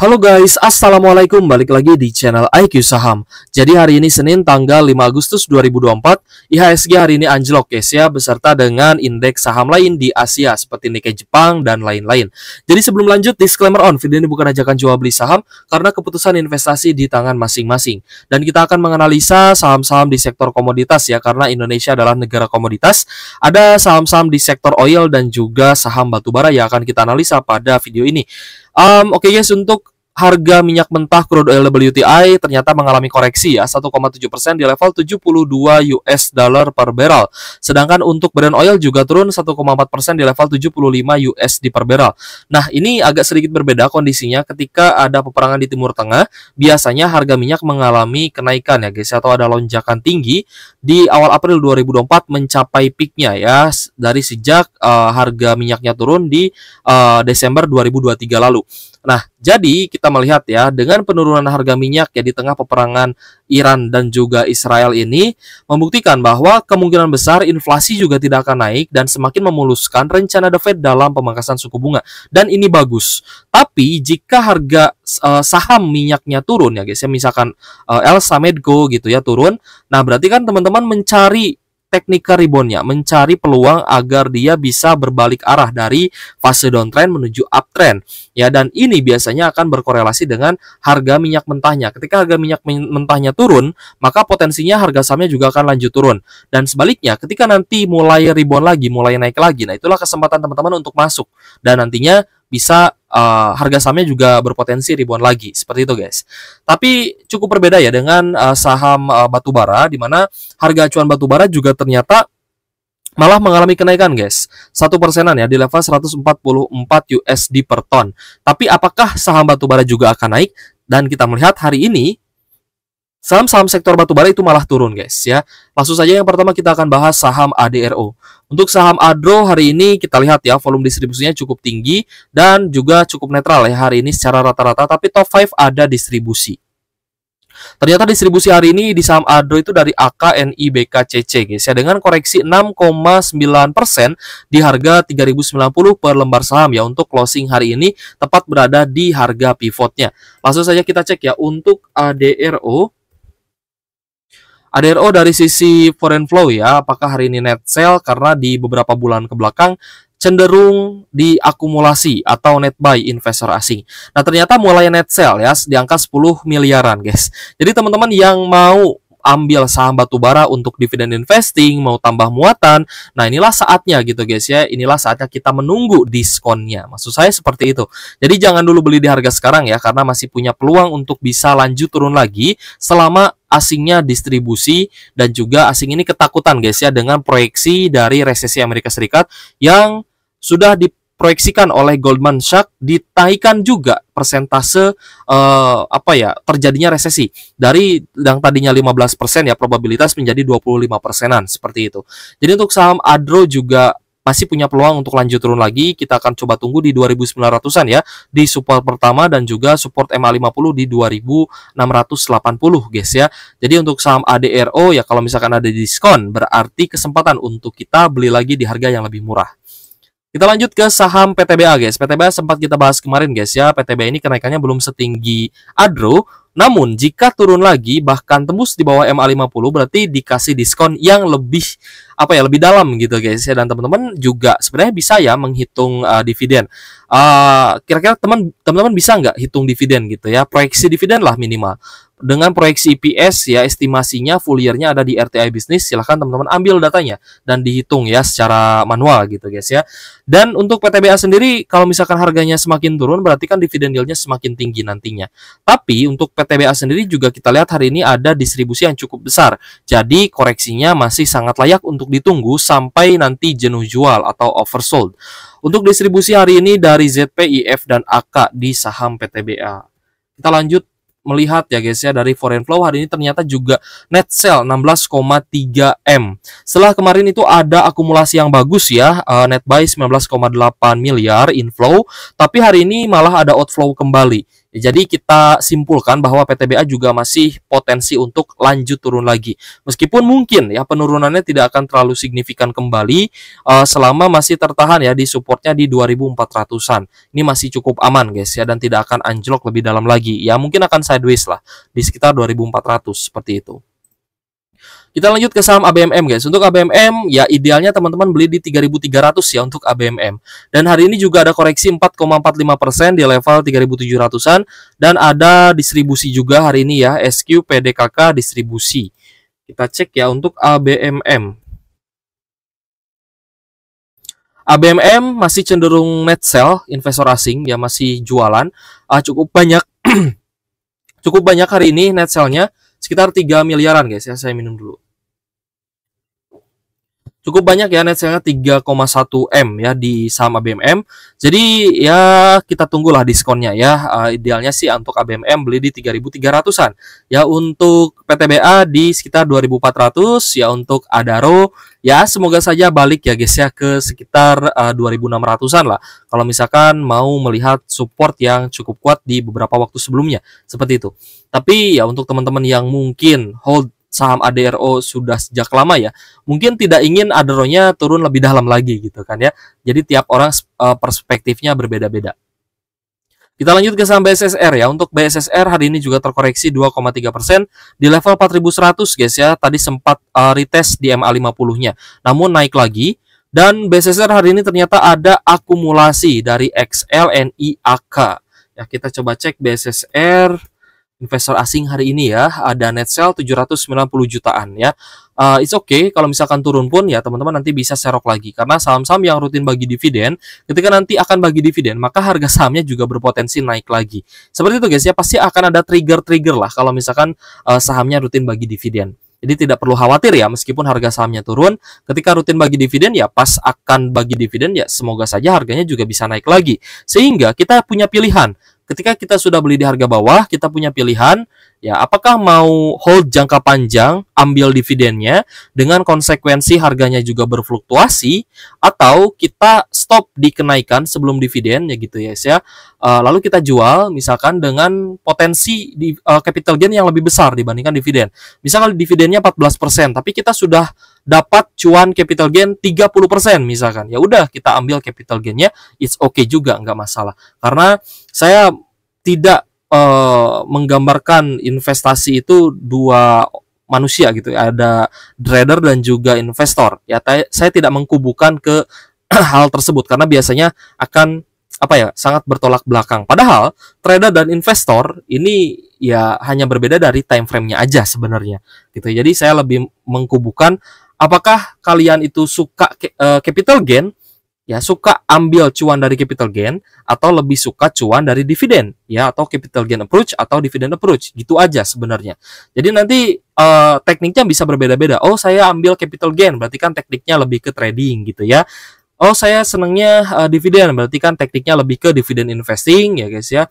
Halo guys, Assalamualaikum, balik lagi di channel IQ Saham Jadi hari ini Senin tanggal 5 Agustus 2024 IHSG hari ini anjlok guys ya Beserta dengan indeks saham lain di Asia Seperti Nikkei Jepang dan lain-lain Jadi sebelum lanjut, disclaimer on Video ini bukan ajakan jual beli saham Karena keputusan investasi di tangan masing-masing Dan kita akan menganalisa saham-saham di sektor komoditas ya Karena Indonesia adalah negara komoditas Ada saham-saham di sektor oil dan juga saham batubara Yang akan kita analisa pada video ini um, Oke okay guys, untuk harga minyak mentah crude oil WTI ternyata mengalami koreksi ya 1,7% di level 72 US dollar per barrel. Sedangkan untuk Brent oil juga turun 1,4% di level 75 USD per barrel. Nah, ini agak sedikit berbeda kondisinya ketika ada peperangan di Timur Tengah, biasanya harga minyak mengalami kenaikan ya guys atau ada lonjakan tinggi di awal April 2024 mencapai peaknya ya dari sejak uh, harga minyaknya turun di uh, Desember 2023 lalu. Nah, jadi kita melihat ya dengan penurunan harga minyak ya di tengah peperangan Iran dan juga Israel ini membuktikan bahwa kemungkinan besar inflasi juga tidak akan naik dan semakin memuluskan rencana The Fed dalam pemangkasan suku bunga dan ini bagus. Tapi jika harga uh, saham minyaknya turun ya guys ya misalkan uh, El Samedco gitu ya turun, nah berarti kan teman-teman mencari teknik reboundnya, mencari peluang agar dia bisa berbalik arah dari fase downtrend menuju uptrend. Ya, dan ini biasanya akan berkorelasi dengan harga minyak mentahnya. Ketika harga minyak mentahnya turun, maka potensinya harga sahamnya juga akan lanjut turun. Dan sebaliknya, ketika nanti mulai rebound lagi, mulai naik lagi, nah itulah kesempatan teman-teman untuk masuk dan nantinya bisa uh, harga sahamnya juga berpotensi ribuan lagi seperti itu guys. Tapi cukup berbeda ya dengan uh, saham uh, batubara di mana harga acuan batubara juga ternyata malah mengalami kenaikan guys satu persenan ya di level 144 USD per ton. Tapi apakah saham batubara juga akan naik? Dan kita melihat hari ini Saham-saham sektor batubara itu malah turun guys ya. Langsung saja yang pertama kita akan bahas saham ADRO. Untuk saham ADRO hari ini kita lihat ya volume distribusinya cukup tinggi dan juga cukup netral ya hari ini secara rata-rata tapi top 5 ada distribusi. Ternyata distribusi hari ini di saham ADRO itu dari AKNI BKCC guys ya dengan koreksi 6,9% di harga 3090 per lembar saham ya untuk closing hari ini tepat berada di harga pivotnya. Langsung saja kita cek ya untuk ADRO ADRO dari sisi foreign flow ya, apakah hari ini net sell karena di beberapa bulan ke belakang cenderung diakumulasi atau net buy investor asing. Nah, ternyata mulai net sell ya di angka 10 miliaran, guys. Jadi teman-teman yang mau ambil saham batubara untuk dividen investing, mau tambah muatan, nah inilah saatnya gitu guys ya. Inilah saatnya kita menunggu diskonnya. Maksud saya seperti itu. Jadi jangan dulu beli di harga sekarang ya karena masih punya peluang untuk bisa lanjut turun lagi selama asingnya distribusi dan juga asing ini ketakutan guys ya dengan proyeksi dari resesi Amerika Serikat yang sudah di diproyeksikan oleh Goldman Sachs ditaikan juga persentase eh, apa ya terjadinya resesi dari yang tadinya 15% ya probabilitas menjadi 25 persenan seperti itu. Jadi untuk saham Adro juga masih punya peluang untuk lanjut turun lagi. Kita akan coba tunggu di 2900-an ya di support pertama dan juga support MA50 di 2680 guys ya. Jadi untuk saham ADRO ya kalau misalkan ada diskon berarti kesempatan untuk kita beli lagi di harga yang lebih murah. Kita lanjut ke saham PTBA guys. PTBA sempat kita bahas kemarin guys ya. PTBA ini kenaikannya belum setinggi ADRO, namun jika turun lagi bahkan tembus di bawah MA50 berarti dikasih diskon yang lebih apa ya lebih dalam gitu guys ya dan teman-teman juga sebenarnya bisa ya menghitung uh, dividen. Uh, kira-kira teman teman-teman bisa nggak hitung dividen gitu ya proyeksi dividen lah minimal dengan proyeksi eps ya estimasinya full year-nya ada di RTI bisnis silahkan teman-teman ambil datanya dan dihitung ya secara manual gitu guys ya dan untuk PTBA sendiri kalau misalkan harganya semakin turun berarti kan dividen yieldnya semakin tinggi nantinya tapi untuk PT TBA sendiri juga kita lihat hari ini ada distribusi yang cukup besar. Jadi koreksinya masih sangat layak untuk ditunggu sampai nanti jenuh jual atau oversold. Untuk distribusi hari ini dari ZPIF dan AK di saham PTBA. Kita lanjut melihat ya guys ya dari foreign flow hari ini ternyata juga net sell 16,3 M. Setelah kemarin itu ada akumulasi yang bagus ya, uh, net buy 19,8 miliar inflow, tapi hari ini malah ada outflow kembali jadi kita simpulkan bahwa PTBA juga masih potensi untuk lanjut turun lagi. Meskipun mungkin ya penurunannya tidak akan terlalu signifikan kembali uh, selama masih tertahan ya di supportnya di 2400-an. Ini masih cukup aman guys ya dan tidak akan anjlok lebih dalam lagi. Ya mungkin akan sideways lah di sekitar 2400 seperti itu. Kita lanjut ke saham ABMM guys. Untuk ABMM ya idealnya teman-teman beli di 3.300 ya untuk ABMM. Dan hari ini juga ada koreksi 4,45% di level 3.700-an dan ada distribusi juga hari ini ya SQ PDKK distribusi. Kita cek ya untuk ABMM. ABMM masih cenderung net sell investor asing ya masih jualan Ah cukup banyak cukup banyak hari ini net sellnya sekitar 3 miliaran guys ya saya minum dulu cukup banyak ya net koma 3,1 M ya di saham ABMM. Jadi ya kita tunggulah diskonnya ya. Uh, idealnya sih untuk ABMM beli di 3.300-an. Ya untuk PTBA di sekitar 2.400, ya untuk Adaro ya semoga saja balik ya guys ya ke sekitar uh, eh, 2.600-an lah. Kalau misalkan mau melihat support yang cukup kuat di beberapa waktu sebelumnya seperti itu. Tapi ya untuk teman-teman yang mungkin hold saham ADRO sudah sejak lama ya, mungkin tidak ingin ADRO-nya turun lebih dalam lagi gitu kan ya. Jadi tiap orang eh, perspektifnya berbeda-beda. Kita lanjut ke saham BSSR ya. Untuk BSSR hari ini juga terkoreksi 2,3% di level 4100 guys ya. Tadi sempat uh, retest di MA 50-nya. Namun naik lagi dan BSSR hari ini ternyata ada akumulasi dari XLNIAK. Ya, kita coba cek BSSR investor asing hari ini ya ada net sell 790 jutaan ya uh, it's okay kalau misalkan turun pun ya teman-teman nanti bisa serok lagi karena saham-saham yang rutin bagi dividen ketika nanti akan bagi dividen maka harga sahamnya juga berpotensi naik lagi seperti itu guys ya pasti akan ada trigger-trigger lah kalau misalkan uh, sahamnya rutin bagi dividen jadi tidak perlu khawatir ya meskipun harga sahamnya turun, ketika rutin bagi dividen ya pas akan bagi dividen ya semoga saja harganya juga bisa naik lagi. Sehingga kita punya pilihan ketika kita sudah beli di harga bawah, kita punya pilihan, ya apakah mau hold jangka panjang, ambil dividennya dengan konsekuensi harganya juga berfluktuasi, atau kita stop di kenaikan sebelum dividen, ya gitu ya, ya. lalu kita jual, misalkan dengan potensi di eh, capital gain yang lebih besar dibandingkan dividen. Misalkan dividennya 14%, tapi kita sudah dapat cuan capital gain 30% misalkan. Ya udah kita ambil capital gainnya, it's okay juga nggak masalah. Karena saya tidak uh, menggambarkan investasi itu dua manusia gitu ya. ada trader dan juga investor ya saya tidak mengkubukan ke hal tersebut karena biasanya akan apa ya sangat bertolak belakang padahal trader dan investor ini ya hanya berbeda dari time frame-nya aja sebenarnya gitu jadi saya lebih mengkubukan apakah kalian itu suka uh, capital gain ya suka ambil cuan dari capital gain atau lebih suka cuan dari dividen ya atau capital gain approach atau dividend approach gitu aja sebenarnya jadi nanti uh, tekniknya bisa berbeda-beda oh saya ambil capital gain berarti kan tekniknya lebih ke trading gitu ya oh saya senangnya uh, dividen berarti kan tekniknya lebih ke dividend investing ya guys ya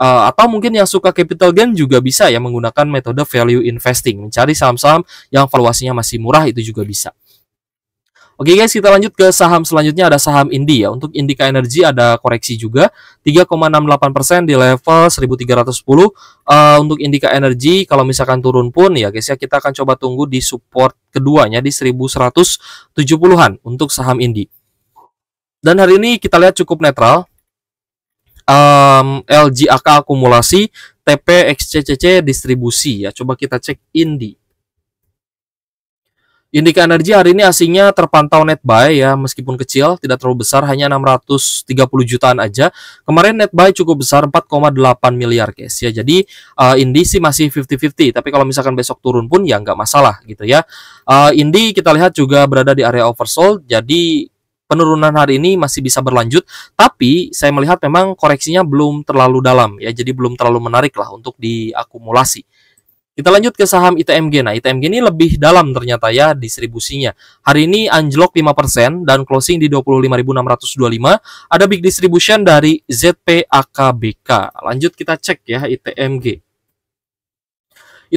uh, atau mungkin yang suka capital gain juga bisa ya menggunakan metode value investing mencari saham-saham yang valuasinya masih murah itu juga bisa Oke guys, kita lanjut ke saham selanjutnya ada saham Indi ya. Untuk Indika Energy ada koreksi juga 3,68% di level 1310. Uh, eh, untuk Indika Energy kalau misalkan turun pun ya guys ya kita akan coba tunggu di support keduanya di 1170-an untuk saham Indi. Dan hari ini kita lihat cukup netral um, AK akumulasi TP XCCC distribusi ya. Coba kita cek INDI. Indika Energi hari ini asingnya terpantau net buy ya, meskipun kecil, tidak terlalu besar, hanya 630 jutaan aja. Kemarin net buy cukup besar 4,8 miliar guys ya. Jadi uh, Indi sih masih 50-50, tapi kalau misalkan besok turun pun ya nggak masalah gitu ya. Uh, Indi kita lihat juga berada di area oversold, jadi penurunan hari ini masih bisa berlanjut, tapi saya melihat memang koreksinya belum terlalu dalam ya, jadi belum terlalu menarik lah untuk diakumulasi. Kita lanjut ke saham ITMG. Nah, ITMG ini lebih dalam ternyata ya distribusinya. Hari ini anjlok 5% dan closing di 25.625. Ada big distribution dari ZPAKBK. Lanjut kita cek ya ITMG.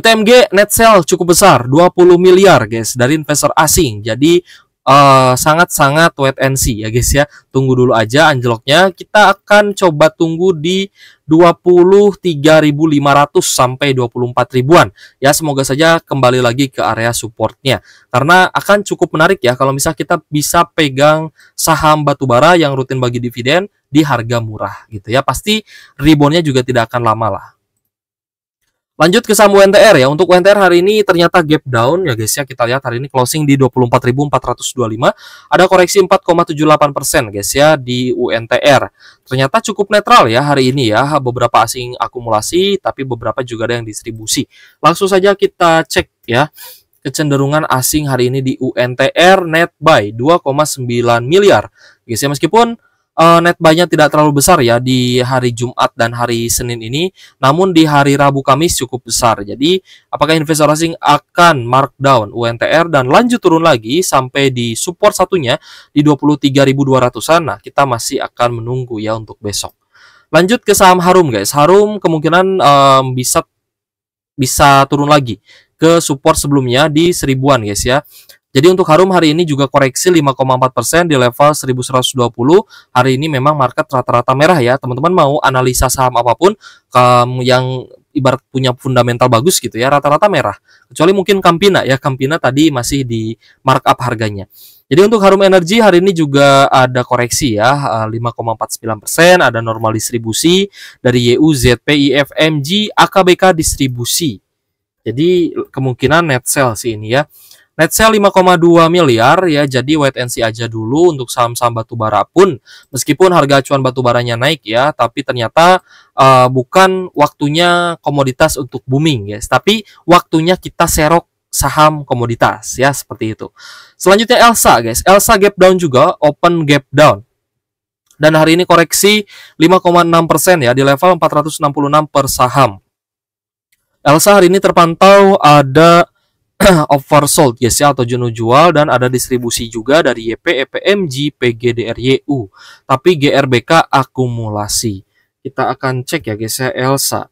ITMG net sell cukup besar, 20 miliar guys dari investor asing. Jadi Eh, sangat-sangat uh, wait and see ya guys ya. Tunggu dulu aja anjloknya. Kita akan coba tunggu di 23.500 sampai 24 ribuan. Ya, semoga saja kembali lagi ke area supportnya. Karena akan cukup menarik ya kalau misal kita bisa pegang saham batubara yang rutin bagi dividen di harga murah gitu ya. Pasti reboundnya juga tidak akan lama lah. Lanjut ke saham UNTR ya. Untuk UNTR hari ini ternyata gap down ya guys ya. Kita lihat hari ini closing di 24.425. Ada koreksi 4,78% guys ya di UNTR. Ternyata cukup netral ya hari ini ya. Beberapa asing akumulasi tapi beberapa juga ada yang distribusi. Langsung saja kita cek ya kecenderungan asing hari ini di UNTR net buy 2,9 miliar. Guys ya meskipun uh, net buy-nya tidak terlalu besar ya di hari Jumat dan hari Senin ini, namun di hari Rabu Kamis cukup besar. Jadi, apakah investor asing akan markdown UNTR dan lanjut turun lagi sampai di support satunya di 23.200-an? Nah, kita masih akan menunggu ya untuk besok. Lanjut ke saham Harum guys. Harum kemungkinan um, bisa bisa turun lagi ke support sebelumnya di seribuan guys ya. Jadi untuk Harum hari ini juga koreksi 5,4% di level 1120. Hari ini memang market rata-rata merah ya. Teman-teman mau analisa saham apapun yang ibarat punya fundamental bagus gitu ya, rata-rata merah. Kecuali mungkin Campina ya, Campina tadi masih di markup harganya. Jadi untuk Harum Energi hari ini juga ada koreksi ya, 5,49%, eh, ada normal distribusi dari YU, ZP, MG, AKBK distribusi. Jadi kemungkinan net sell sih ini ya. Net sell 5,2 miliar ya, jadi wait and see aja dulu untuk saham-saham batubara pun. Meskipun harga acuan batubaranya naik ya, tapi ternyata uh, bukan waktunya komoditas untuk booming ya, tapi waktunya kita serok saham komoditas ya seperti itu. Selanjutnya Elsa guys, Elsa gap down juga, open gap down dan hari ini koreksi 5,6% ya di level 466 per saham. Elsa hari ini terpantau ada oversold yes, ya, atau jenuh jual dan ada distribusi juga dari YP, EPMG, PGDRYU. Tapi GRBK akumulasi. Kita akan cek ya guys ya Elsa.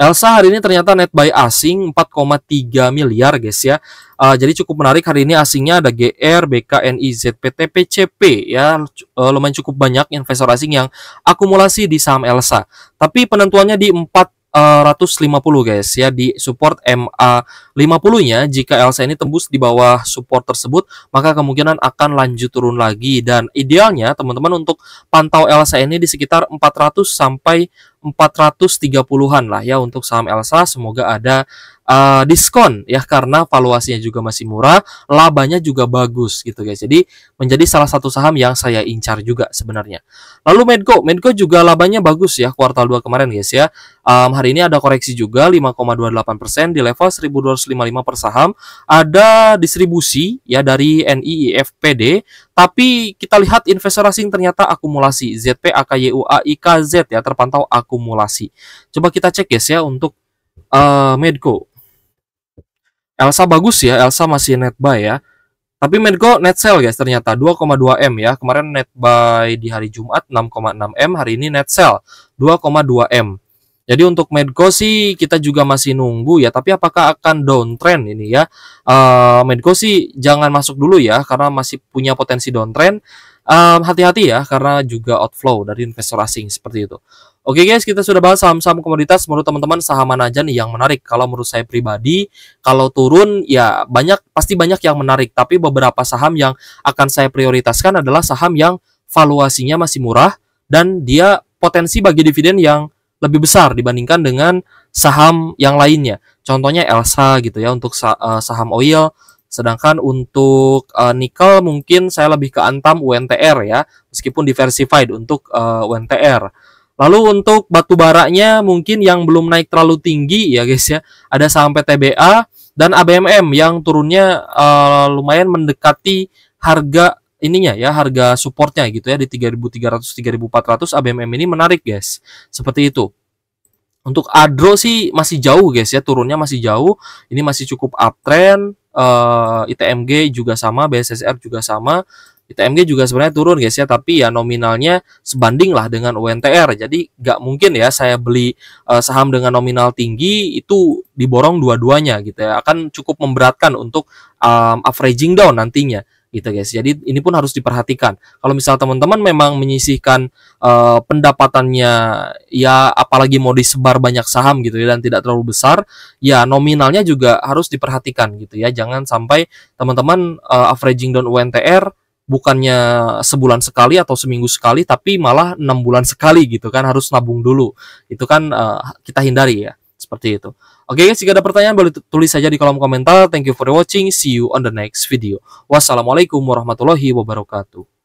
Elsa hari ini ternyata net buy asing 4,3 miliar guys ya. Uh, jadi cukup menarik hari ini asingnya ada GR, BKNI, ZPT, PCP ya. Uh, lumayan cukup banyak investor asing yang akumulasi di saham Elsa. Tapi penentuannya di 4 150 eh, guys ya di support MA 50-nya jika Elsa ini tembus di bawah support tersebut maka kemungkinan akan lanjut turun lagi dan idealnya teman-teman untuk pantau Elsa ini di sekitar 400 sampai 430-an lah ya untuk saham Elsa semoga ada uh, diskon ya karena valuasinya juga masih murah, labanya juga bagus gitu guys. Jadi menjadi salah satu saham yang saya incar juga sebenarnya. Lalu Medco, Medco juga labanya bagus ya kuartal 2 kemarin guys ya. Um, hari ini ada koreksi juga 5,28% di level 1255 per saham. Ada distribusi ya dari NIIFPD, tapi kita lihat investor asing ternyata akumulasi ZP, AKYU, AIKZ ya terpantau akumulasi akumulasi. Coba kita cek guys ya untuk uh, Medco. Elsa bagus ya, Elsa masih net buy ya. Tapi Medco net sell guys ternyata 2,2 M ya. Kemarin net buy di hari Jumat 6,6 M, hari ini net sell 2,2 M. Jadi untuk Medco sih kita juga masih nunggu ya, tapi apakah akan downtrend ini ya? Uh, Medco sih jangan masuk dulu ya karena masih punya potensi downtrend um, hati-hati ya karena juga outflow dari investor asing seperti itu. Oke guys, kita sudah bahas saham-saham komoditas. Menurut teman-teman saham mana aja nih yang menarik? Kalau menurut saya pribadi, kalau turun ya banyak pasti banyak yang menarik, tapi beberapa saham yang akan saya prioritaskan adalah saham yang valuasinya masih murah dan dia potensi bagi dividen yang lebih besar dibandingkan dengan saham yang lainnya. Contohnya Elsa gitu ya untuk eh, saham oil, Sedangkan untuk uh, nikel mungkin saya lebih ke antam UNTR ya, meskipun diversified untuk uh, eh, UNTR. Lalu untuk batu baranya mungkin yang belum naik terlalu tinggi ya guys ya, ada saham PTBA dan ABMM yang turunnya uh, lumayan mendekati harga ininya ya harga supportnya gitu ya di 3300 3400 ABMM ini menarik guys. Seperti itu. Untuk Adro sih masih jauh guys ya, turunnya masih jauh. Ini masih cukup uptrend uh, eh, ITMG juga sama, BSSR juga sama. ITMG juga sebenarnya turun guys ya, tapi ya nominalnya sebanding lah dengan UNTR. Jadi nggak mungkin ya saya beli uh, saham dengan nominal tinggi itu diborong dua-duanya gitu ya. Akan cukup memberatkan untuk um, averaging down nantinya gitu guys. Jadi ini pun harus diperhatikan. Kalau misal teman-teman memang menyisihkan uh, pendapatannya ya apalagi mau disebar banyak saham gitu ya dan tidak terlalu besar, ya nominalnya juga harus diperhatikan gitu ya. Jangan sampai teman-teman uh, averaging down UNTR bukannya sebulan sekali atau seminggu sekali tapi malah enam bulan sekali gitu kan harus nabung dulu. Itu kan uh, kita hindari ya. Seperti itu. Oke okay guys, jika ada pertanyaan boleh tulis saja di kolom komentar. Thank you for watching. See you on the next video. Wassalamualaikum warahmatullahi wabarakatuh.